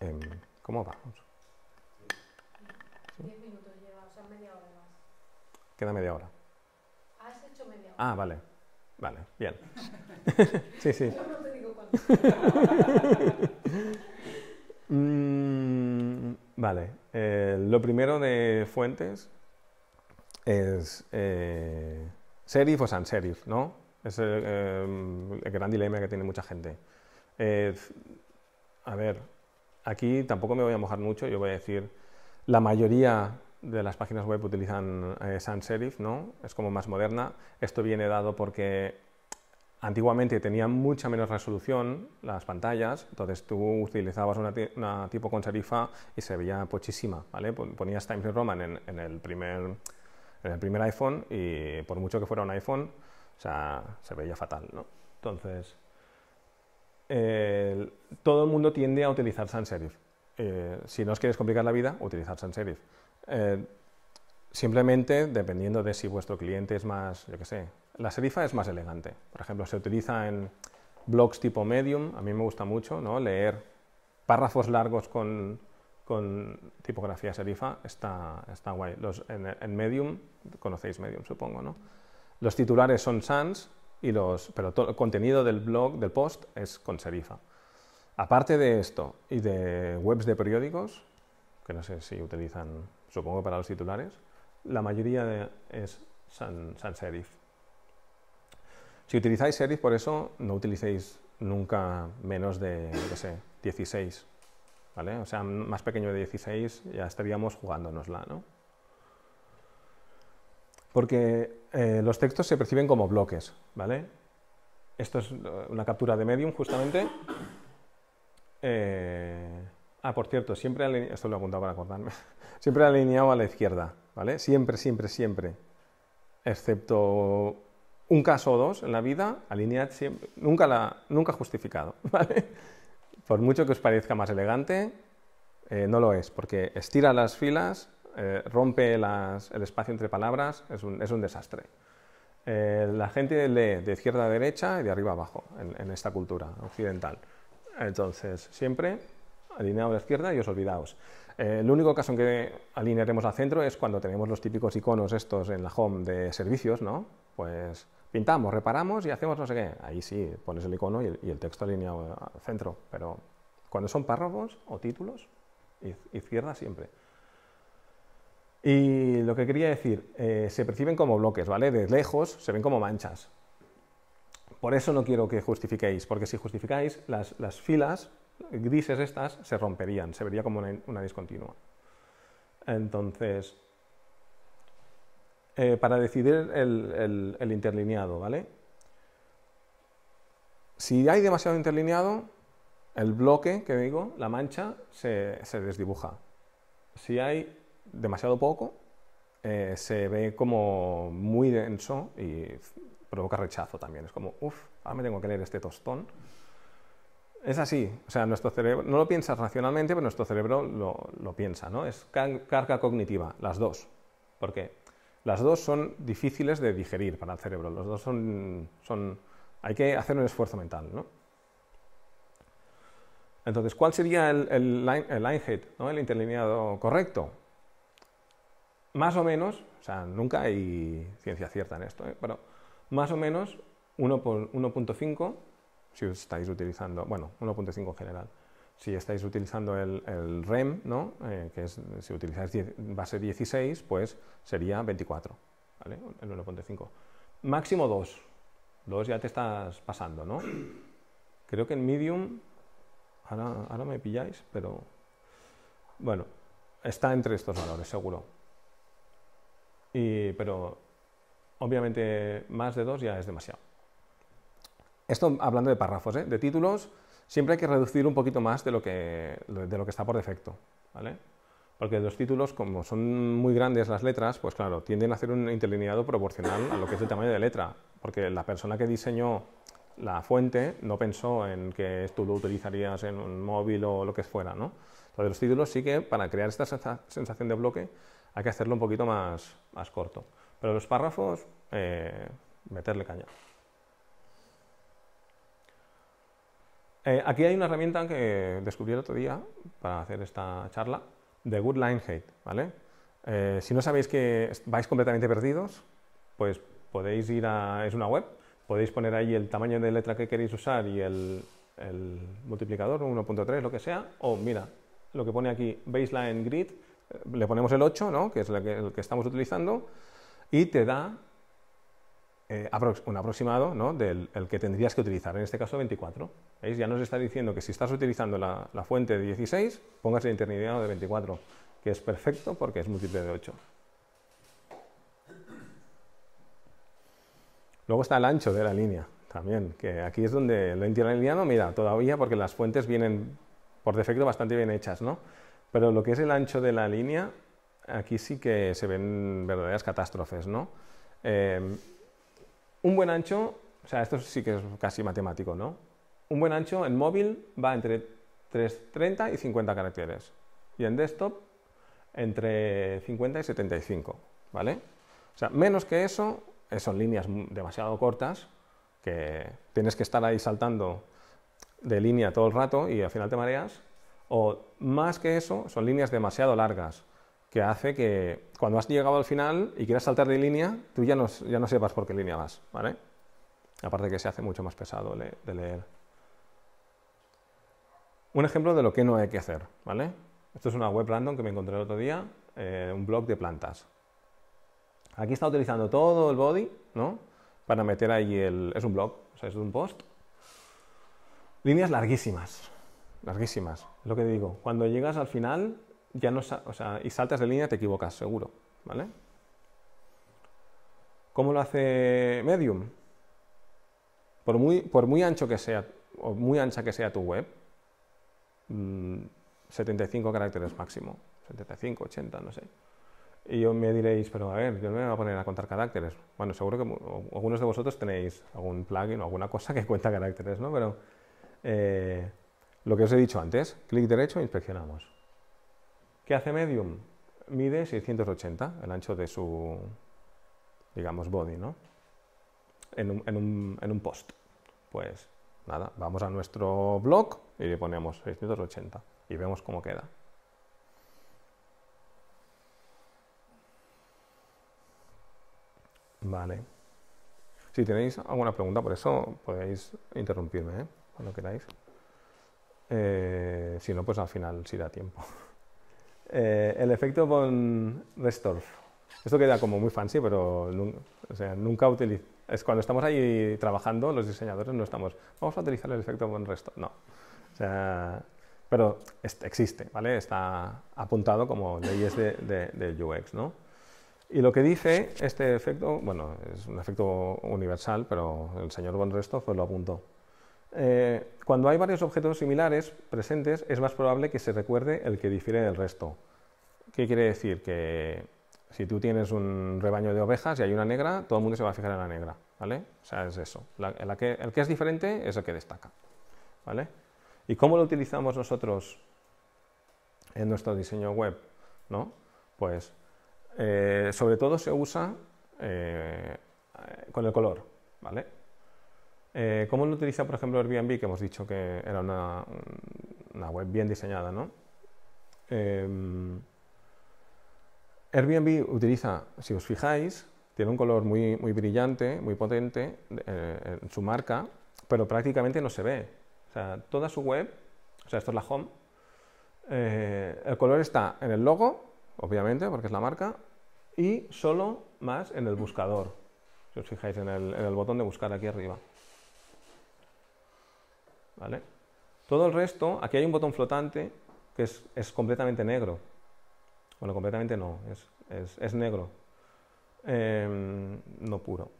Em, ¿Cómo vamos? Diez minutos lleva, o sea, media hora más. Queda media hora. Ah, has hecho media hora. Ah, vale. Vale, bien. sí, sí. Yo no te digo cuánto. Mm, Vale, eh, lo primero de fuentes es eh, serif o sans serif, ¿no? Es el, em, el, gran dilema que tiene mucha gente. Eh, a ver, aquí tampoco me voy a mojar mucho, yo voy a decir, la mayoría de las páginas web utilizan sans serif, ¿no? Es como más moderna. Esto viene dado porque Antiguamente tenían mucha menos resolución las pantallas, entonces tú utilizabas una, tipo con serifa y se veía pochísima, ¿vale? Ponías Times New Roman en, el primer, iPhone y por mucho que fuera un iPhone, o sea, se veía fatal, ¿no? Entonces, todo el mundo tiende a utilizar sans serif. Eh, si no os quieres complicar la vida, utilizar sans serif. Eh, simplemente, dependiendo de si vuestro cliente es más, yo qué sé, la serifa es más elegante. Por ejemplo, se utiliza en blogs tipo Medium, a mí me gusta mucho ¿no? leer párrafos largos con, tipografía serifa, está, está guay. en, Medium, conocéis Medium supongo, ¿no? Los titulares son sans, y los, pero todo el contenido del blog, del post, es con serifa. Aparte de esto y de webs de periódicos, que no sé si utilizan, supongo para los titulares, la mayoría es sans serif. Si utilizáis series, por eso no utilicéis nunca menos de, no sé, 16. ¿Vale? O sea, más pequeño de 16 ya estaríamos jugándonosla, ¿no? Porque eh, los textos se perciben como bloques, ¿vale? Esto es eh, una captura de Medium, justamente. Eh, ah, por cierto, siempre alineado, esto lo he apuntado para acordarme, siempre alineado a la izquierda, ¿vale? Siempre, siempre, siempre, excepto un caso o dos en la vida, alinead siempre, nunca, la, justificado, ¿vale? Por mucho que os parezca más elegante, eh, no lo es, porque estira las filas, eh, rompe el espacio entre palabras, es un, desastre. Eh, la gente lee de izquierda a derecha y de arriba a abajo en, esta cultura occidental. Entonces, siempre alineado a la izquierda y os olvidaos. el único caso en que alinearemos al centro es cuando tenemos los típicos iconos estos en la home de servicios, ¿no? Pues pintamos, reparamos y hacemos no sé qué. Ahí sí, pones el icono y el, texto alineado al centro, pero cuando son párrafos o títulos, izquierda siempre. Y lo que quería decir, eh, se perciben como bloques, ¿vale? De lejos se ven como manchas. Por eso no quiero que justifiquéis, porque si justificáis, las, filas grises estas se romperían, se vería como una discontinua. Entonces, eh, para decidir el, interlineado, ¿vale? Si hay demasiado interlineado, el bloque que digo, la mancha, se, desdibuja. Si hay demasiado poco, eh, se ve como muy denso y provoca rechazo también. Es como, uff, ahora me tengo que leer este tostón. Es así, o sea, nuestro cerebro, no lo piensas racionalmente, pero nuestro cerebro lo, lo piensa, ¿no? Es carga cognitiva, las dos, porque las dos son difíciles de digerir para el cerebro, los dos son, son hay que hacer un esfuerzo mental. ¿no? Entonces, ¿cuál sería el, line, el el interlineado correcto? Más o menos, o sea, nunca hay ciencia cierta en esto, ¿eh? pero más o menos 1.5, si estáis utilizando, bueno, 1.5 en general, si estáis utilizando el, REM, ¿no? Eh, que es, si utilizáis base 16, pues sería 24, el 1.5. Máximo 2, 2 ya te estás pasando, ¿no? Creo que en medium, ahora, me pilláis, pero bueno, está entre estos valores, seguro. Y, pero obviamente más de 2 ya es demasiado. Esto hablando de párrafos, ¿eh? de títulos siempre hay que reducir un poquito más de lo que, lo que está por defecto, ¿vale? Porque los títulos, como son muy grandes las letras, pues claro, tienden a hacer un interlineado proporcional a lo que es el tamaño de letra, porque la persona que diseñó la fuente no pensó en que tú lo utilizarías en un móvil o lo que fuera, ¿no? Entonces los títulos sí que para crear esta sensación de bloque hay que hacerlo un poquito más, más corto. Pero los párrafos, eh, meterle caña. Eh, aquí hay una herramienta que descubrí el otro día para hacer esta charla, de Good Line Hate, ¿vale? Eh, si no sabéis que vais completamente perdidos, pues podéis ir a... es una web, podéis poner ahí el tamaño de letra que queréis usar y el, multiplicador, 1.3, lo que sea, o mira, lo que pone aquí baseline grid, eh, le ponemos el 8, ¿no? que es que, el que estamos utilizando, y te da eh, un aproximado del que tendrías que utilizar, en este caso 24. Ya nos está diciendo que si estás utilizando la, fuente de 16, pongas el intermediario de 24, que es perfecto porque es múltiple de 8. Luego está el ancho de la línea también, que aquí es donde lo interlineado, mira, todavía porque las fuentes vienen por defecto bastante bien hechas, ¿no? Pero lo que es el ancho de la línea, aquí sí que se ven verdaderas catástrofes, ¿no? Eh, un buen ancho, o sea, esto sí que es casi matemático, ¿no? Un buen ancho en móvil va entre 30 y 50 caracteres y en desktop entre 50 y 75, ¿vale? O sea, menos que eso eh, son líneas demasiado cortas que tienes que estar ahí saltando de línea todo el rato y al final te mareas, o más que eso son líneas demasiado largas que hace que cuando has llegado al final y quieras saltar de línea, tú ya no, ya no sepas por qué línea vas, ¿vale? Aparte que se hace mucho más pesado de leer. Un ejemplo de lo que no hay que hacer, ¿vale? Esto es una web random que me encontré el otro día, eh, un blog de plantas. Aquí está utilizando todo el body, ¿no? Para meter ahí el... es un blog, o sea, es un post. Líneas larguísimas, larguísimas, es lo que digo. Cuando llegas al final, no, y saltas de línea te equivocas, seguro, ¿vale? ¿Cómo lo hace Medium? Por muy, ancho que sea, o muy ancha que sea tu web, 75 mm, caracteres máximo, 75, 80, no sé. Y yo me diréis, pero a ver, yo no me voy a poner a contar caracteres. Bueno, seguro que algunos de vosotros tenéis algún plugin o alguna cosa que cuenta caracteres, ¿no? Pero eh, lo que os he dicho antes, clic derecho, e inspeccionamos. ¿Qué hace Medium? Mide 680, el ancho de su, digamos, body, ¿no? En un, post. Pues nada, vamos a nuestro blog y le ponemos 680 y vemos cómo queda. Vale. Si tenéis alguna pregunta, por eso podéis interrumpirme ¿eh? cuando queráis. Eh, si no, pues al final sí da tiempo. Eh, el efecto von Restorff. Esto queda como muy fancy, pero o sea, nunca utilizo. Es cuando estamos ahí trabajando, los diseñadores no estamos, vamos a utilizar el efecto von Restorff. No. O pero existe, ¿vale? Está apuntado como leyes de, de, UX, ¿no? Y lo que dice este efecto, bueno, es un efecto universal, pero el señor von Restorff lo apuntó. Eh, cuando hay varios objetos similares presentes, es más probable que se recuerde el que difiere del resto. ¿Qué quiere decir? Que si tú tienes un rebaño de ovejas y hay una negra, todo el mundo se va a fijar en la negra, ¿vale? O sea, es eso. el que es diferente es el que destaca, ¿vale? ¿Y cómo lo utilizamos nosotros en nuestro diseño web? Pues eh, sobre todo se usa eh, con el color, ¿vale? Eh, ¿Cómo lo utiliza, por ejemplo, Airbnb, que hemos dicho que era una, web bien diseñada, ¿no? Em, Airbnb utiliza, si os fijáis, tiene un color muy, brillante, muy potente eh, en su marca, pero prácticamente no se ve. O sea, toda su web, o sea, esto es la home, eh, el color está en el logo, obviamente, porque es la marca, y solo más en el buscador. Si os fijáis en el botón de buscar aquí arriba. ¿vale? Todo el resto, aquí hay un botón flotante que es, completamente negro. Bueno, completamente no, es, negro, em, no puro.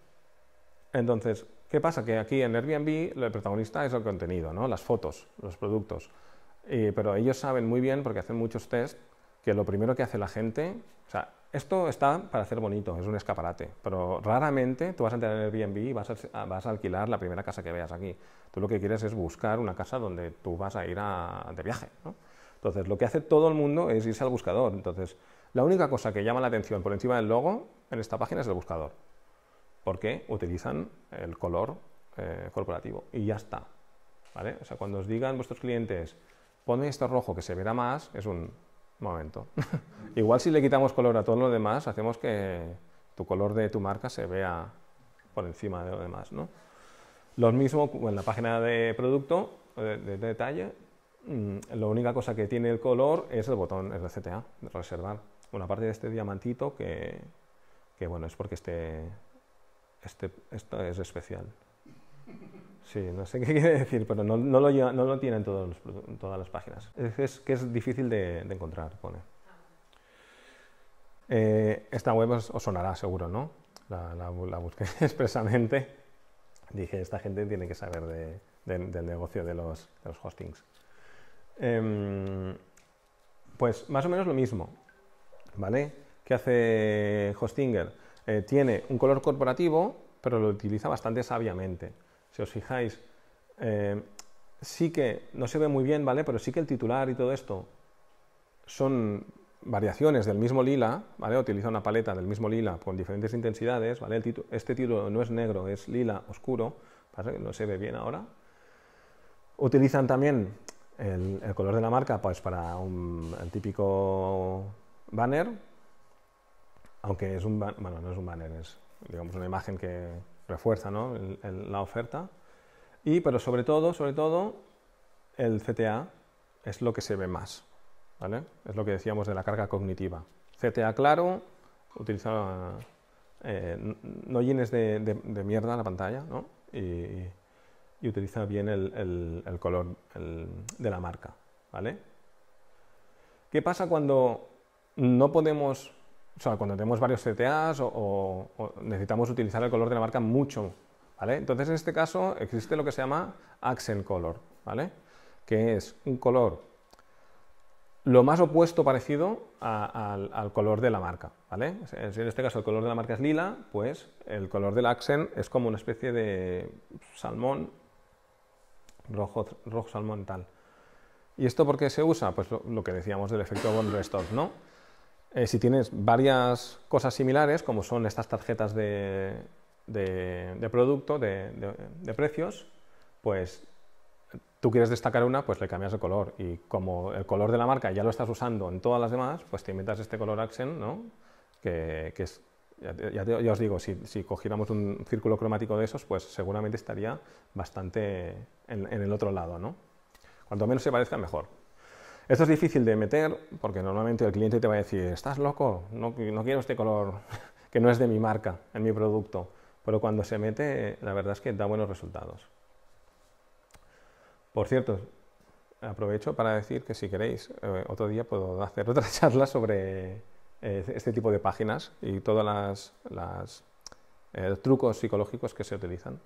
Entonces, ¿qué pasa? Que aquí en Airbnb el protagonista es el contenido, ¿no? las fotos, los productos. pero ellos saben muy bien, porque hacen muchos tests, que lo primero que hace la gente, o sea, esto está para hacer bonito, es un escaparate, pero raramente tú vas a entrar en Airbnb y ah, vas a, alquilar la primera casa que veas aquí. Tú lo que quieres es buscar una casa donde tú vas a ir de viaje. Entonces, lo que hace todo el mundo es irse al buscador. Entonces, la única cosa que llama la atención por encima del logo en esta página es el buscador, porque utilizan el color eh, corporativo y ya está. O sea, cuando os digan vuestros clientes, ponme este rojo que se verá más, es un momento. Igual si le quitamos color a todo lo demás, hacemos que tu color de tu marca se vea por encima de lo demás, ¿no? Lo mismo en la página de producto, de, detalle, mm, la única cosa que tiene el color es el botón, RCTA, reservar. Una parte de este diamantito que, bueno, es porque este, este, esto es especial. Sí, no sé qué quiere decir, pero no, lo, no tienen todas las páginas. Es, que es difícil de, encontrar, pone. Eh, esta web os, sonará seguro, ¿no? La, busqué expresamente. Dije, esta gente tiene que saber del negocio de los, hostings. Em, pues más o menos lo mismo, ¿vale? ¿Qué hace Hostinger? Eh, tiene un color corporativo, pero lo utiliza bastante sabiamente si os fijáis, eh, sí que, no se ve muy bien, ¿vale? Pero sí que el titular y todo esto son variaciones del mismo lila, ¿vale? Utiliza una paleta del mismo lila con diferentes intensidades, ¿vale? El este título no es negro, es lila oscuro, pasa que no se ve bien ahora. Utilizan también el, color de la marca pues, para un, típico banner, aunque es un, bueno, no es un banner, es digamos una imagen que, refuerza ¿no? la oferta. Y, pero sobre todo, sobre todo, el CTA es lo que se ve más. ¿vale? Es lo que decíamos de la carga cognitiva. CTA claro, utiliza eh, no llenes de, de, mierda la pantalla ¿no? y, y, utiliza bien el, el, color de la marca. ¿vale? ¿Qué pasa cuando no podemos o sea, cuando tenemos varios CTAs o, necesitamos utilizar el color de la marca mucho, ¿vale? Entonces, en este caso, existe lo que se llama Axel Color, ¿vale? Que es un color lo más opuesto parecido al, color de la marca, ¿vale? Si en este caso el color de la marca es lila, pues el color del Axel es como una especie de salmón, rojo, rojo salmón tal. ¿Y esto por qué se usa? Pues lo, que decíamos del efecto Bond Restore, ¿no? Eh, si tienes varias cosas similares, como son estas tarjetas de, producto, de, precios, pues tú quieres destacar una, pues le cambias de color. Y como el color de la marca ya lo estás usando en todas las demás, pues te inventas este color accent, ¿no? Que, es, ya, os digo, si, si, cogiéramos un círculo cromático de esos, pues seguramente estaría bastante en, en el otro lado, ¿no? Cuanto menos se parezca, mejor. Esto es difícil de meter porque normalmente el cliente te va a decir, estás loco, no, quiero este color que no es de mi marca, en mi producto. Pero cuando se mete, la verdad es que da buenos resultados. Por cierto, aprovecho para decir que si queréis, eh, otro día puedo hacer otra charla sobre eh, este tipo de páginas y todos los eh, trucos psicológicos que se utilizan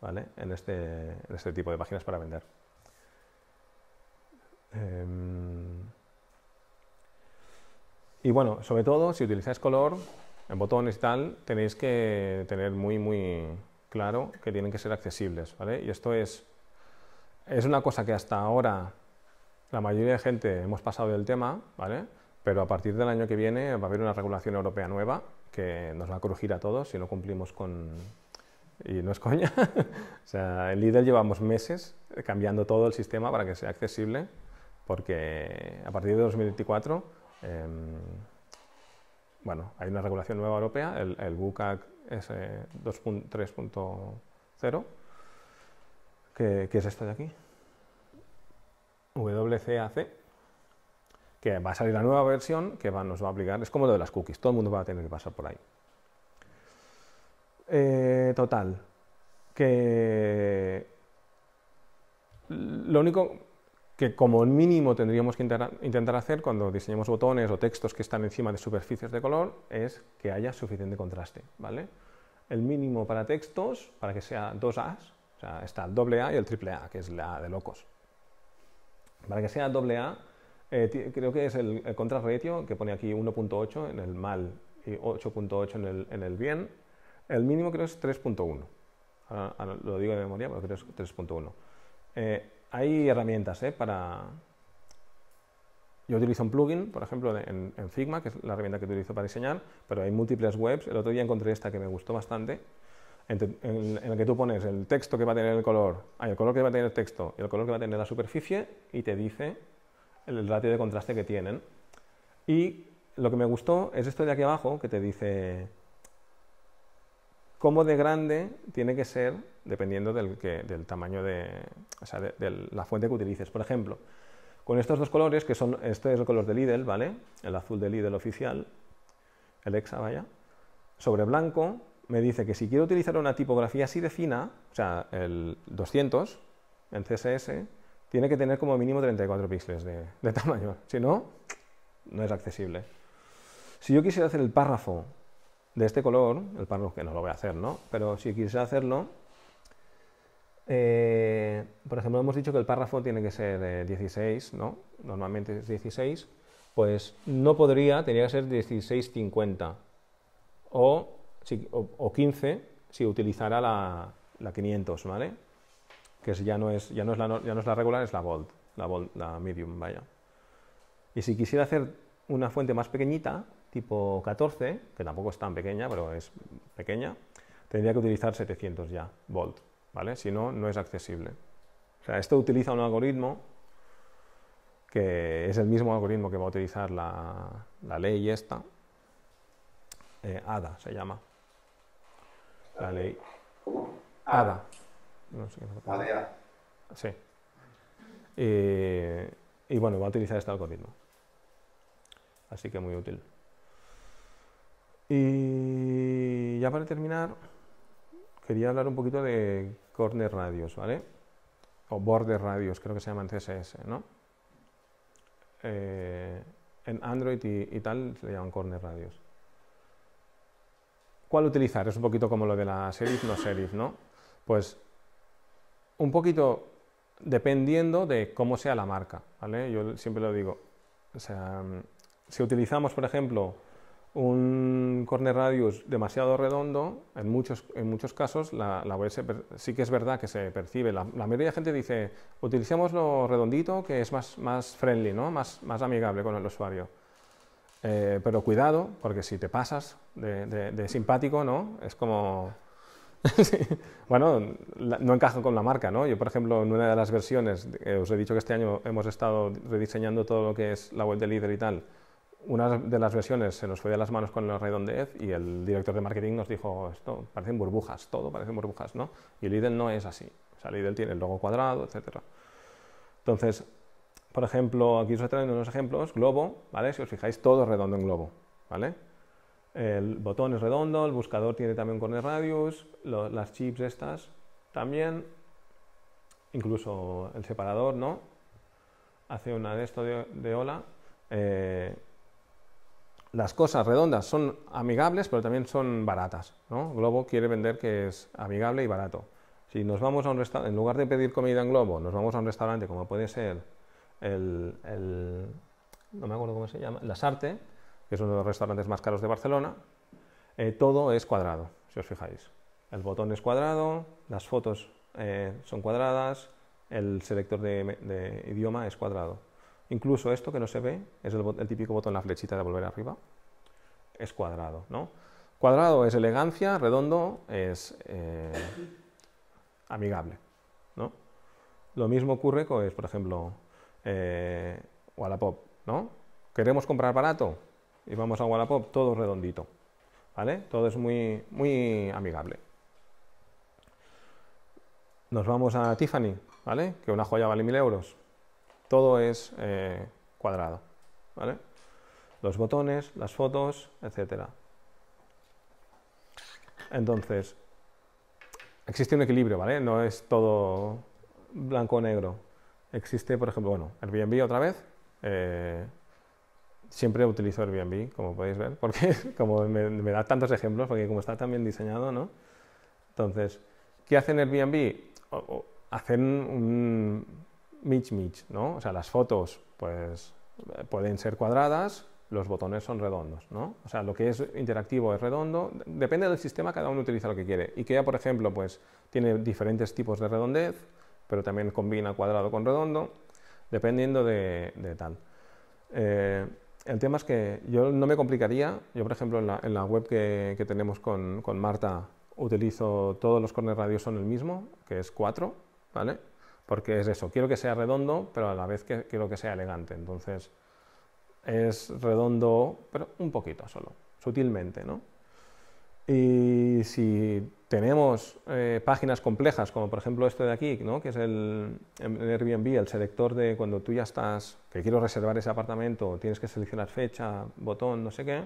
¿vale? en este, este tipo de páginas para vender. Em, y bueno, sobre todo si utilizáis color en botones y tal, tenéis que tener muy, muy claro que tienen que ser accesibles, ¿vale? Y esto es, es una cosa que hasta ahora la mayoría de gente hemos pasado del tema, ¿vale? Pero a partir del año que viene va a haber una regulación europea nueva que nos va a crujir a todos si no cumplimos con... Y no es coña. o sea, en líder llevamos meses cambiando todo el sistema para que sea accesible porque a partir de 2024, em, bueno, hay una regulación nueva europea, el, el es 2.3.0, eh, que, es esto de aquí, WCAC, que va a salir la nueva versión que nos va a aplicar, es como lo de las cookies, todo el mundo va a tener que pasar por ahí. Eh, total, que lo único que como mínimo tendríamos que intentar hacer cuando diseñemos botones o textos que están encima de superficies de color es que haya suficiente contraste, ¿vale? El mínimo para textos, para que sea dos A's, o sea, está el doble A y el triple A, que es la A de locos. Para que sea doble A, eh, creo que es el, contrast ratio, que pone aquí 1.8 en el mal y 8.8 en el, bien. El mínimo creo es 3.1. Ah, ah, lo digo de memoria, pero creo que es 3.1 hay herramientas ¿eh? para... Yo utilizo un plugin, por ejemplo, en, Figma, que es la herramienta que utilizo para diseñar, pero hay múltiples webs. El otro día encontré esta que me gustó bastante, en, la que tú pones el texto que va a tener el color, el color que va a tener el texto y el color que va a tener la superficie y te dice el ratio de contraste que tienen. Y lo que me gustó es esto de aquí abajo que te dice cómo de grande tiene que ser dependiendo del, tamaño de, la fuente que utilices. Por ejemplo, con estos dos colores, que son, este es el color de Lidl, ¿vale? El azul de Lidl oficial, el hexa, vaya, sobre blanco, me dice que si quiero utilizar una tipografía así de fina, o sea, el 200 en CSS, tiene que tener como mínimo 34 píxeles de tamaño, si no, no es accesible. Si yo quisiera hacer el párrafo de este color, el párrafo que no lo voy a hacer, ¿no? Pero si quisiera hacerlo, eh, por ejemplo, hemos dicho que el párrafo tiene que ser 16, eh, ¿no? Normalmente es 16, pues no podría, tenía que ser 1650 o, o, 15 si utilizara la, 500, ¿vale? Que ya, no es, ya, no es la, ya no es la regular, es la volt la, volt la medium, vaya. Y si quisiera hacer una fuente más pequeñita, tipo 14, que tampoco es tan pequeña, pero es pequeña, tendría que utilizar 700 ya volt, ¿vale? Si no, no es accesible. O sea, esto utiliza un algoritmo que es el mismo algoritmo que va a utilizar la, ley esta, eh, ADA se llama, la ley ADA. No sí. y bueno, va a utilizar este algoritmo. Así que muy útil. Y ya para terminar, quería hablar un poquito de corner radios, ¿vale? O border radios, creo que se llaman CSS, ¿no? Eh, en Android y, tal se le llaman corner radios. ¿Cuál utilizar? Es un poquito como lo de la serif, no serif, ¿no? Pues un poquito dependiendo de cómo sea la marca, ¿vale? Yo siempre lo digo. O sea, si utilizamos, por ejemplo, un corner radius demasiado redondo, en muchos, en muchos casos la, la web sí que es verdad que se percibe. La, mayoría de gente dice, utilicemos lo redondito que es más, más friendly, ¿no? más, más amigable con el usuario. Eh, pero cuidado, porque si te pasas de, simpático, ¿no? Es como... Bueno, no encaja con la marca, ¿no? Yo, por ejemplo, en una de las versiones, eh, os he dicho que este año hemos estado rediseñando todo lo que es la web de líder y tal, una de las versiones se nos fue de las manos con la redondez y el director de marketing nos dijo, esto parecen burbujas, todo parecen burbujas, ¿no? Y el Lidl no es así. O sea, Lidl tiene el logo cuadrado, etc. Entonces, por ejemplo, aquí os traen unos ejemplos, globo, ¿vale? Si os fijáis, todo es redondo en globo, ¿vale? El botón es redondo, el buscador tiene también corner radius, las chips estas también, incluso el separador, ¿no? Hace una de esto de, ola. Eh, las cosas redondas son amigables, pero también son baratas. ¿no? Globo quiere vender que es amigable y barato. Si nos vamos a un restaurante, en lugar de pedir comida en Globo, nos vamos a un restaurante como puede ser el, el no me acuerdo cómo se llama, Las Arte, que es uno de los restaurantes más caros de Barcelona, eh, todo es cuadrado, si os fijáis. El botón es cuadrado, las fotos eh, son cuadradas, el selector de idioma es cuadrado. Incluso esto que no se ve, es el, típico botón, la flechita de volver arriba, es cuadrado, ¿no? Cuadrado es elegancia, redondo es eh, amigable, ¿no? Lo mismo ocurre con, por ejemplo, eh, Wallapop, ¿no? ¿Queremos comprar barato? Y vamos a Wallapop, todo redondito, ¿vale? Todo es muy, muy amigable. Nos vamos a Tiffany, ¿vale? Que una joya vale 1000 euros todo es eh, cuadrado, ¿vale? Los botones, las fotos, etcétera. Entonces, existe un equilibrio, ¿vale? No es todo blanco o negro. Existe, por ejemplo, bueno, Airbnb otra vez. Eh, siempre utilizo Airbnb, como podéis ver, porque como me, da tantos ejemplos, porque como está tan bien diseñado, ¿no? Entonces, ¿qué hacen Airbnb? hacen un, mitch mitch, ¿no? O sea, las fotos, pues, pueden ser cuadradas, los botones son redondos, ¿no? O sea, lo que es interactivo es redondo, depende del sistema, cada uno utiliza lo que quiere. IKEA, por ejemplo, pues, tiene diferentes tipos de redondez, pero también combina cuadrado con redondo, dependiendo de, tal. Eh, el tema es que yo no me complicaría, yo por ejemplo en la, en la web que, tenemos con, Marta utilizo todos los corner radios son el mismo, que es 4, ¿vale? porque es eso, quiero que sea redondo, pero a la vez que quiero que sea elegante. Entonces, es redondo, pero un poquito solo, sutilmente, ¿no? Y si tenemos eh, páginas complejas, como por ejemplo esto de aquí, ¿no? que es el, Airbnb, el selector de cuando tú ya estás, que quiero reservar ese apartamento, tienes que seleccionar fecha, botón, no sé qué,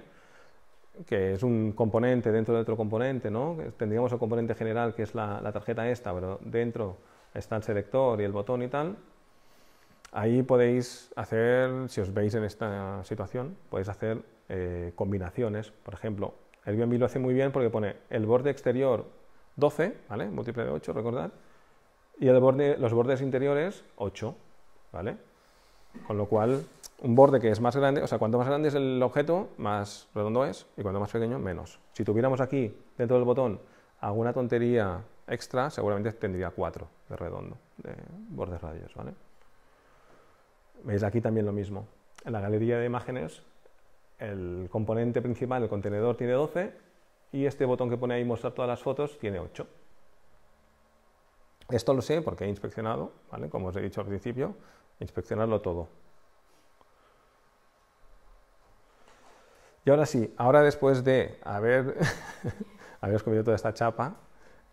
que es un componente dentro de otro componente, ¿no? Tendríamos el componente general, que es la tarjeta esta, pero dentro está el selector y el botón y tal. Ahí podéis hacer, si os veis en esta situación, podéis hacer eh, combinaciones. Por ejemplo, el Airbnb lo hace muy bien porque pone el borde exterior 12, ¿vale? Múltiple de 8, recordad. Y el borde, los bordes interiores 8, ¿vale? Con lo cual, un borde que es más grande, o sea, cuanto más grande es el objeto, más redondo es, y cuanto más pequeño, menos. Si tuviéramos aquí, dentro del botón, alguna tontería extra, seguramente tendría cuatro de redondo, de bordes radios. ¿vale? Veis aquí también lo mismo. En la galería de imágenes, el componente principal, el contenedor, tiene 12 y este botón que pone ahí mostrar todas las fotos tiene 8. Esto lo sé porque he inspeccionado, ¿vale? como os he dicho al principio, inspeccionarlo todo. Y ahora sí, ahora después de haber, escogido comido toda esta chapa,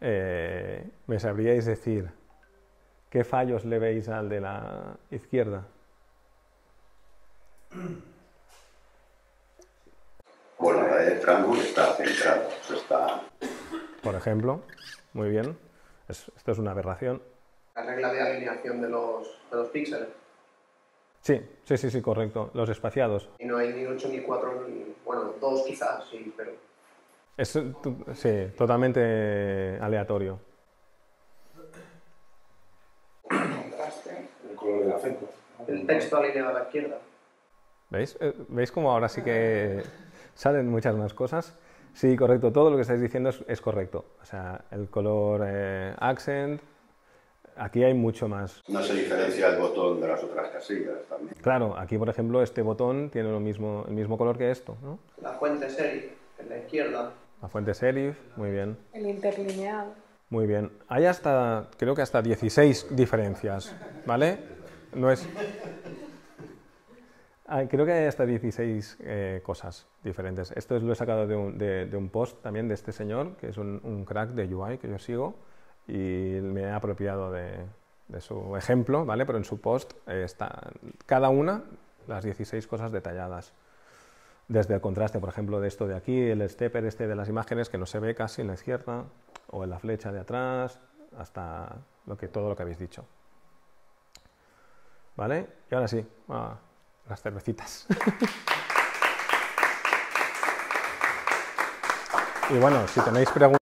eh, me sabríais decir qué fallos le veis al de la izquierda. Bueno, la de está centrado. está... Por ejemplo, muy bien, esto es una aberración. La regla de alineación de los, de los píxeles. Sí, sí, sí, sí, correcto, los espaciados. Y no hay ni 8 ni 4, ni, bueno, 2 quizás, sí, pero... Es, sí, totalmente aleatorio. El texto a la izquierda. ¿Veis? Eh, ¿Veis cómo ahora sí que salen muchas más cosas? Sí, correcto. Todo lo que estáis diciendo es, correcto. O sea, el color eh, accent, aquí hay mucho más. No se diferencia el botón de las otras casillas también. Claro, aquí por ejemplo este botón tiene lo mismo, el mismo color que esto. ¿no? La fuente serie, en la izquierda, la fuente serif, muy bien. El interlineado. Muy bien. Hay hasta, creo que hasta 16 diferencias, ¿vale? No es... Ah, creo que hay hasta 16 eh, cosas diferentes. Esto lo he sacado de un, post también de este señor, que es un, crack de UI que yo sigo, y me he apropiado de, su ejemplo, ¿vale? Pero en su post eh, está cada una las 16 cosas detalladas desde el contraste, por ejemplo, de esto de aquí, el stepper este de las imágenes que no se ve casi en la izquierda, o en la flecha de atrás, hasta lo que, todo lo que habéis dicho. ¿Vale? Y ahora sí, las cervecitas. y bueno, si tenéis preguntas...